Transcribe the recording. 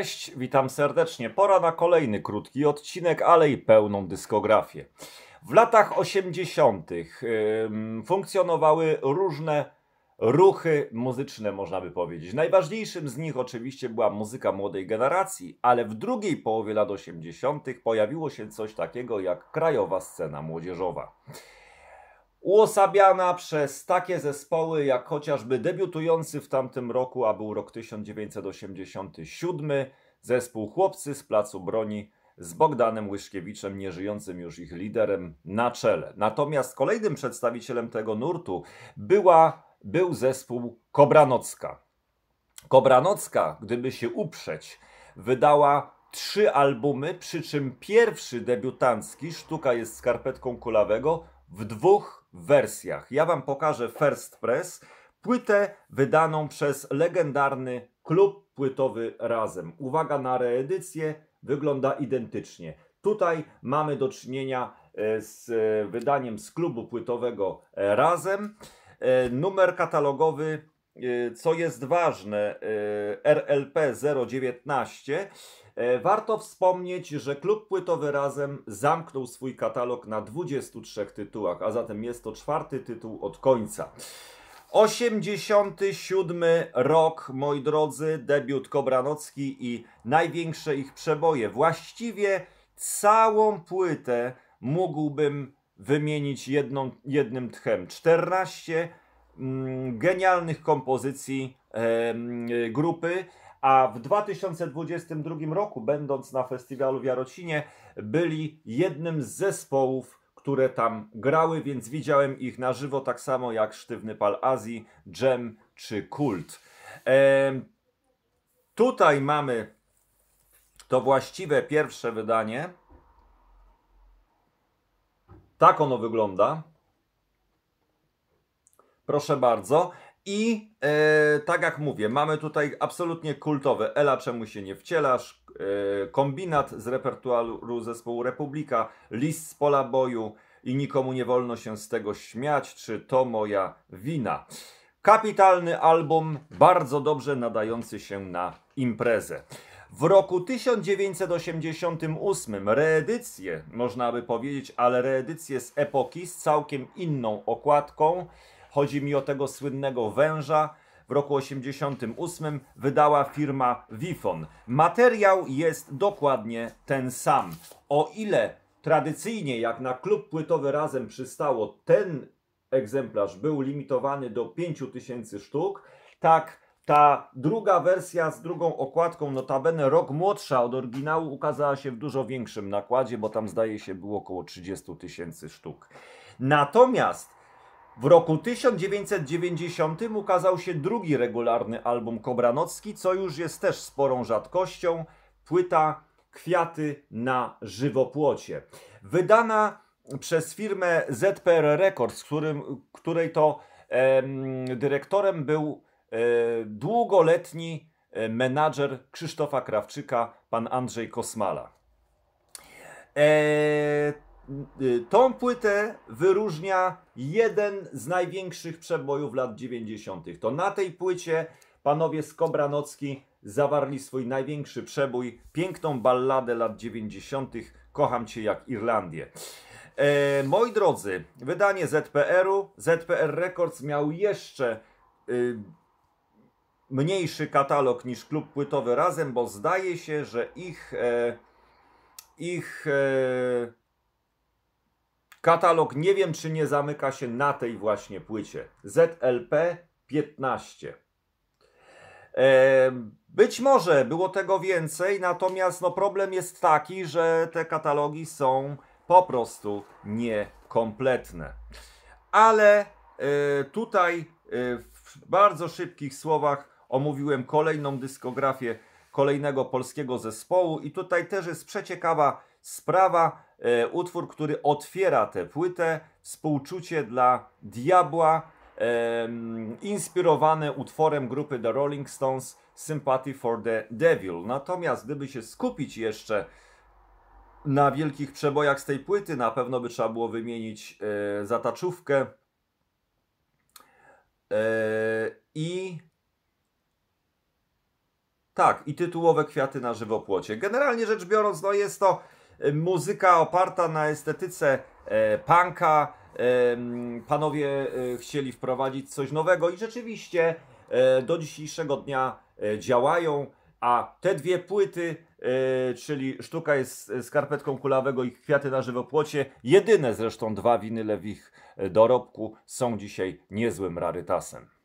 Cześć, witam serdecznie. Pora na kolejny krótki odcinek, ale i pełną dyskografię. W latach 80. funkcjonowały różne ruchy muzyczne, można by powiedzieć. Najważniejszym z nich oczywiście była muzyka młodej generacji, ale w drugiej połowie lat 80. pojawiło się coś takiego jak krajowa scena młodzieżowa uosabiana przez takie zespoły jak chociażby debiutujący w tamtym roku, a był rok 1987, zespół Chłopcy z Placu Broni z Bogdanem Łyszkiewiczem, nieżyjącym już ich liderem, na czele. Natomiast kolejnym przedstawicielem tego nurtu była, był zespół Kobranocka. Kobranocka, gdyby się uprzeć, wydała trzy albumy, przy czym pierwszy debiutancki, sztuka jest skarpetką kulawego, w dwóch wersjach. Ja wam pokażę First Press, płytę wydaną przez legendarny klub płytowy Razem. Uwaga na reedycję, wygląda identycznie. Tutaj mamy do czynienia e, z e, wydaniem z klubu płytowego e, Razem. Numer katalogowy, co jest ważne, RLP 019 E, warto wspomnieć, że klub płytowy razem zamknął swój katalog na 23 tytułach, a zatem jest to czwarty tytuł od końca. 87 rok, moi drodzy, debiut Kobranocki i największe ich przeboje. Właściwie całą płytę mógłbym wymienić jedną, jednym tchem. 14 mm, genialnych kompozycji e, grupy, a w 2022 roku, będąc na festiwalu w Jarocinie, byli jednym z zespołów, które tam grały, więc widziałem ich na żywo, tak samo jak Sztywny Pal Azji, Jam czy Kult. tutaj mamy to właściwe pierwsze wydanie. Tak ono wygląda. Proszę bardzo. I e, tak jak mówię, mamy tutaj absolutnie kultowe Ela, czemu się nie wcielasz, e, kombinat z repertuaru zespołu Republika, list z pola boju i nikomu nie wolno się z tego śmiać, czy to moja wina. Kapitalny album, bardzo dobrze nadający się na imprezę. W roku 1988 reedycję, można by powiedzieć, ale reedycję z epoki z całkiem inną okładką. Chodzi mi o tego słynnego węża. W roku 1988 wydała firma Vifon. Materiał jest dokładnie ten sam. O ile tradycyjnie, jak na klub płytowy razem przystało, ten egzemplarz był limitowany do 5000 sztuk, tak ta druga wersja z drugą okładką, notabene rok młodsza od oryginału, ukazała się w dużo większym nakładzie, bo tam zdaje się było około 30 tysięcy sztuk. Natomiast w roku 1990 ukazał się drugi regularny album Kobranocki, co już jest też sporą rzadkością, płyta Kwiaty na żywopłocie. Wydana przez firmę ZPR Records, którym, której to e, dyrektorem był e, długoletni e, menadżer Krzysztofa Krawczyka, pan Andrzej Kosmala. E, Y, tą płytę wyróżnia jeden z największych przebojów lat 90. To na tej płycie panowie z Kobranocki zawarli swój największy przebój, piękną balladę lat 90. Kocham cię jak Irlandię. E, moi drodzy, wydanie ZPR-u, ZPR Records miał jeszcze y, mniejszy katalog niż klub płytowy razem, bo zdaje się, że ich, e, ich e, Katalog nie wiem, czy nie zamyka się na tej właśnie płycie. ZLP 15. E, być może było tego więcej, natomiast no problem jest taki, że te katalogi są po prostu niekompletne. Ale e, tutaj e, w bardzo szybkich słowach omówiłem kolejną dyskografię kolejnego polskiego zespołu i tutaj też jest przeciekawa sprawa, E, utwór, który otwiera tę płytę, współczucie dla diabła, inspirowane utworem grupy The Rolling Stones Sympathy for the Devil. Natomiast gdyby się skupić jeszcze na wielkich przebojach z tej płyty, na pewno by trzeba było wymienić e, zataczówkę e, i tak, i tytułowe kwiaty na żywopłocie. Generalnie rzecz biorąc, no jest to muzyka oparta na estetyce e, punka. E, panowie e, chcieli wprowadzić coś nowego i rzeczywiście do dzisiejszego dnia działają, a te dwie płyty, czyli sztuka jest skarpetką kulawego i kwiaty na żywopłocie, jedyne zresztą dwa winyle w ich dorobku są dzisiaj niezłym rarytasem.